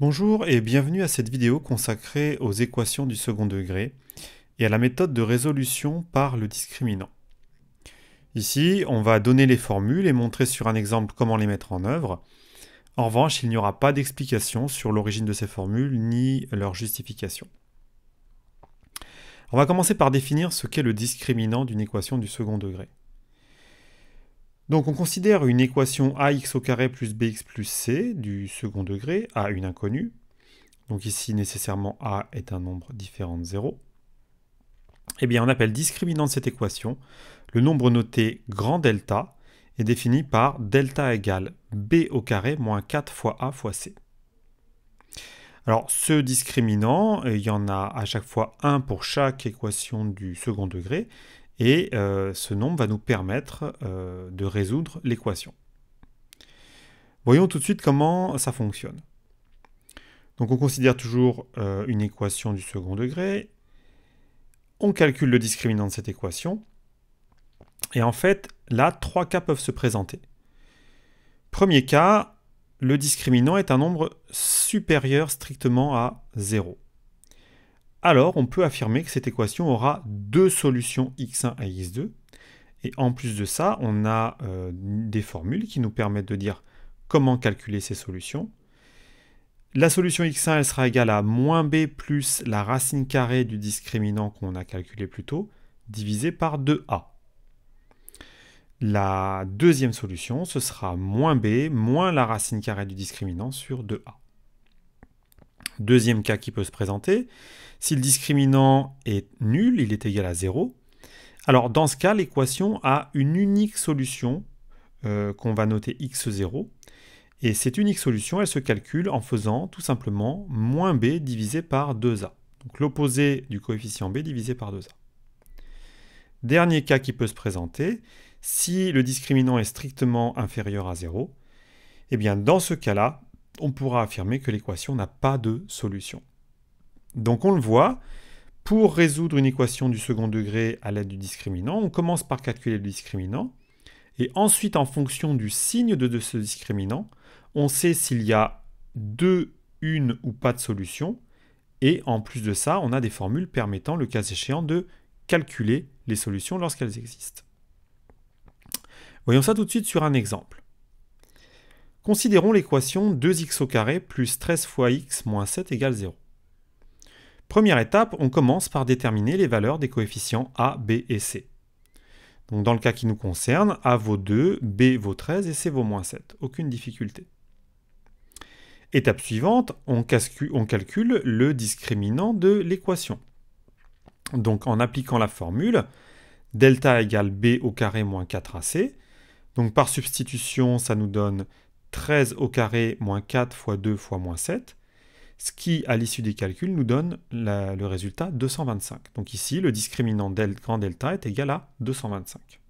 Bonjour et bienvenue à cette vidéo consacrée aux équations du second degré et à la méthode de résolution par le discriminant. Ici, on va donner les formules et montrer sur un exemple comment les mettre en œuvre. En revanche, il n'y aura pas d'explication sur l'origine de ces formules ni leur justification. On va commencer par définir ce qu'est le discriminant d'une équation du second degré. Donc on considère une équation ax plus bx plus c du second degré à une inconnue. Donc ici nécessairement a est un nombre différent de 0. Eh bien on appelle discriminant de cette équation le nombre noté grand delta est défini par delta égale b moins 4 fois a fois c. Alors ce discriminant, il y en a à chaque fois un pour chaque équation du second degré, et euh, ce nombre va nous permettre euh, de résoudre l'équation. Voyons tout de suite comment ça fonctionne. Donc on considère toujours euh, une équation du second degré. On calcule le discriminant de cette équation. Et en fait, là, trois cas peuvent se présenter. Premier cas, le discriminant est un nombre supérieur strictement à 0 alors on peut affirmer que cette équation aura deux solutions x1 et x2. Et en plus de ça, on a euh, des formules qui nous permettent de dire comment calculer ces solutions. La solution x1, elle sera égale à moins b plus la racine carrée du discriminant qu'on a calculé plus tôt, divisé par 2a. La deuxième solution, ce sera moins b moins la racine carrée du discriminant sur 2a. Deuxième cas qui peut se présenter, si le discriminant est nul, il est égal à 0. Alors dans ce cas, l'équation a une unique solution euh, qu'on va noter x0. Et cette unique solution, elle se calcule en faisant tout simplement moins b divisé par 2a. Donc l'opposé du coefficient b divisé par 2a. Dernier cas qui peut se présenter, si le discriminant est strictement inférieur à 0, et eh bien dans ce cas-là, on pourra affirmer que l'équation n'a pas de solution. Donc on le voit, pour résoudre une équation du second degré à l'aide du discriminant, on commence par calculer le discriminant, et ensuite en fonction du signe de ce discriminant, on sait s'il y a deux, une ou pas de solution, et en plus de ça, on a des formules permettant le cas échéant de calculer les solutions lorsqu'elles existent. Voyons ça tout de suite sur un exemple. Considérons l'équation 2x au carré plus 13 fois x moins 7 égale 0. Première étape, on commence par déterminer les valeurs des coefficients a, b et c. dans le cas qui nous concerne, a vaut 2, b vaut 13 et c vaut moins 7. Aucune difficulté. Étape suivante, on, calcule le discriminant de l'équation. Donc en appliquant la formule, delta égale b au carré moins 4ac. Donc par substitution, ça nous donne 13 au carré moins 4 fois 2 fois moins 7, ce qui, à l'issue des calculs, nous donne le résultat 225. Donc ici, le discriminant delta grand delta est égal à 225.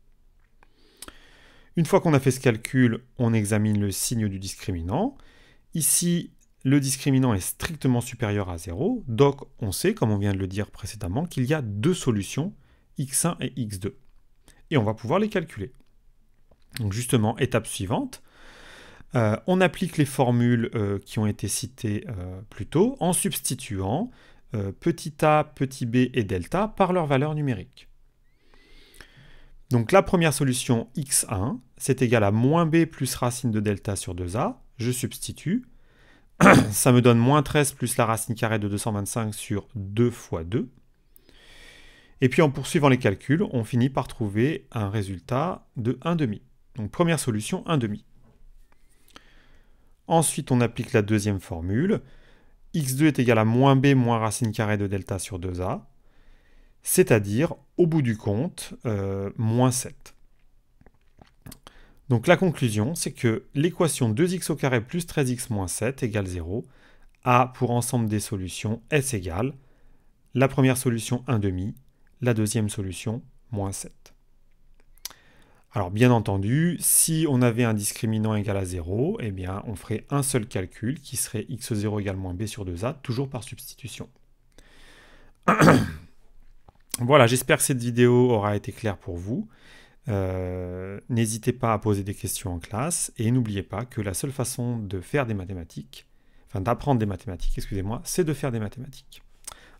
Une fois qu'on a fait ce calcul, on examine le signe du discriminant. Ici, le discriminant est strictement supérieur à 0, donc on sait, comme on vient de le dire précédemment, qu'il y a deux solutions, x1 et x2. Et on va pouvoir les calculer. Donc justement, étape suivante, euh, on applique les formules euh, qui ont été citées euh, plus tôt en substituant petit a, petit b et delta par leurs valeurs numériques. Donc la première solution x1, c'est égal à moins b plus racine de delta sur 2a, je substitue, ça me donne moins 13 plus la racine carrée de 225 sur 2 fois 2. Et puis en poursuivant les calculs, on finit par trouver un résultat de demi. Donc première solution, demi. Ensuite, on applique la deuxième formule. x2 est égal à moins b moins racine carrée de delta sur 2a, c'est-à-dire, au bout du compte, euh, moins 7. Donc la conclusion, c'est que l'équation 2x au carré plus 13x moins 7 égale 0 a pour ensemble des solutions s égale la première solution 1 demi, la deuxième solution moins 7. Alors bien entendu, si on avait un discriminant égal à 0, eh bien on ferait un seul calcul qui serait x0 égale moins b sur 2a, toujours par substitution. voilà, j'espère que cette vidéo aura été claire pour vous. Euh, n'hésitez pas à poser des questions en classe et n'oubliez pas que la seule façon de faire des mathématiques, enfin d'apprendre des mathématiques, excusez-moi, c'est de faire des mathématiques.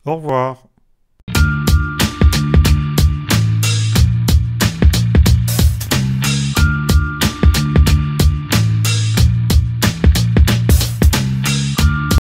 Au revoir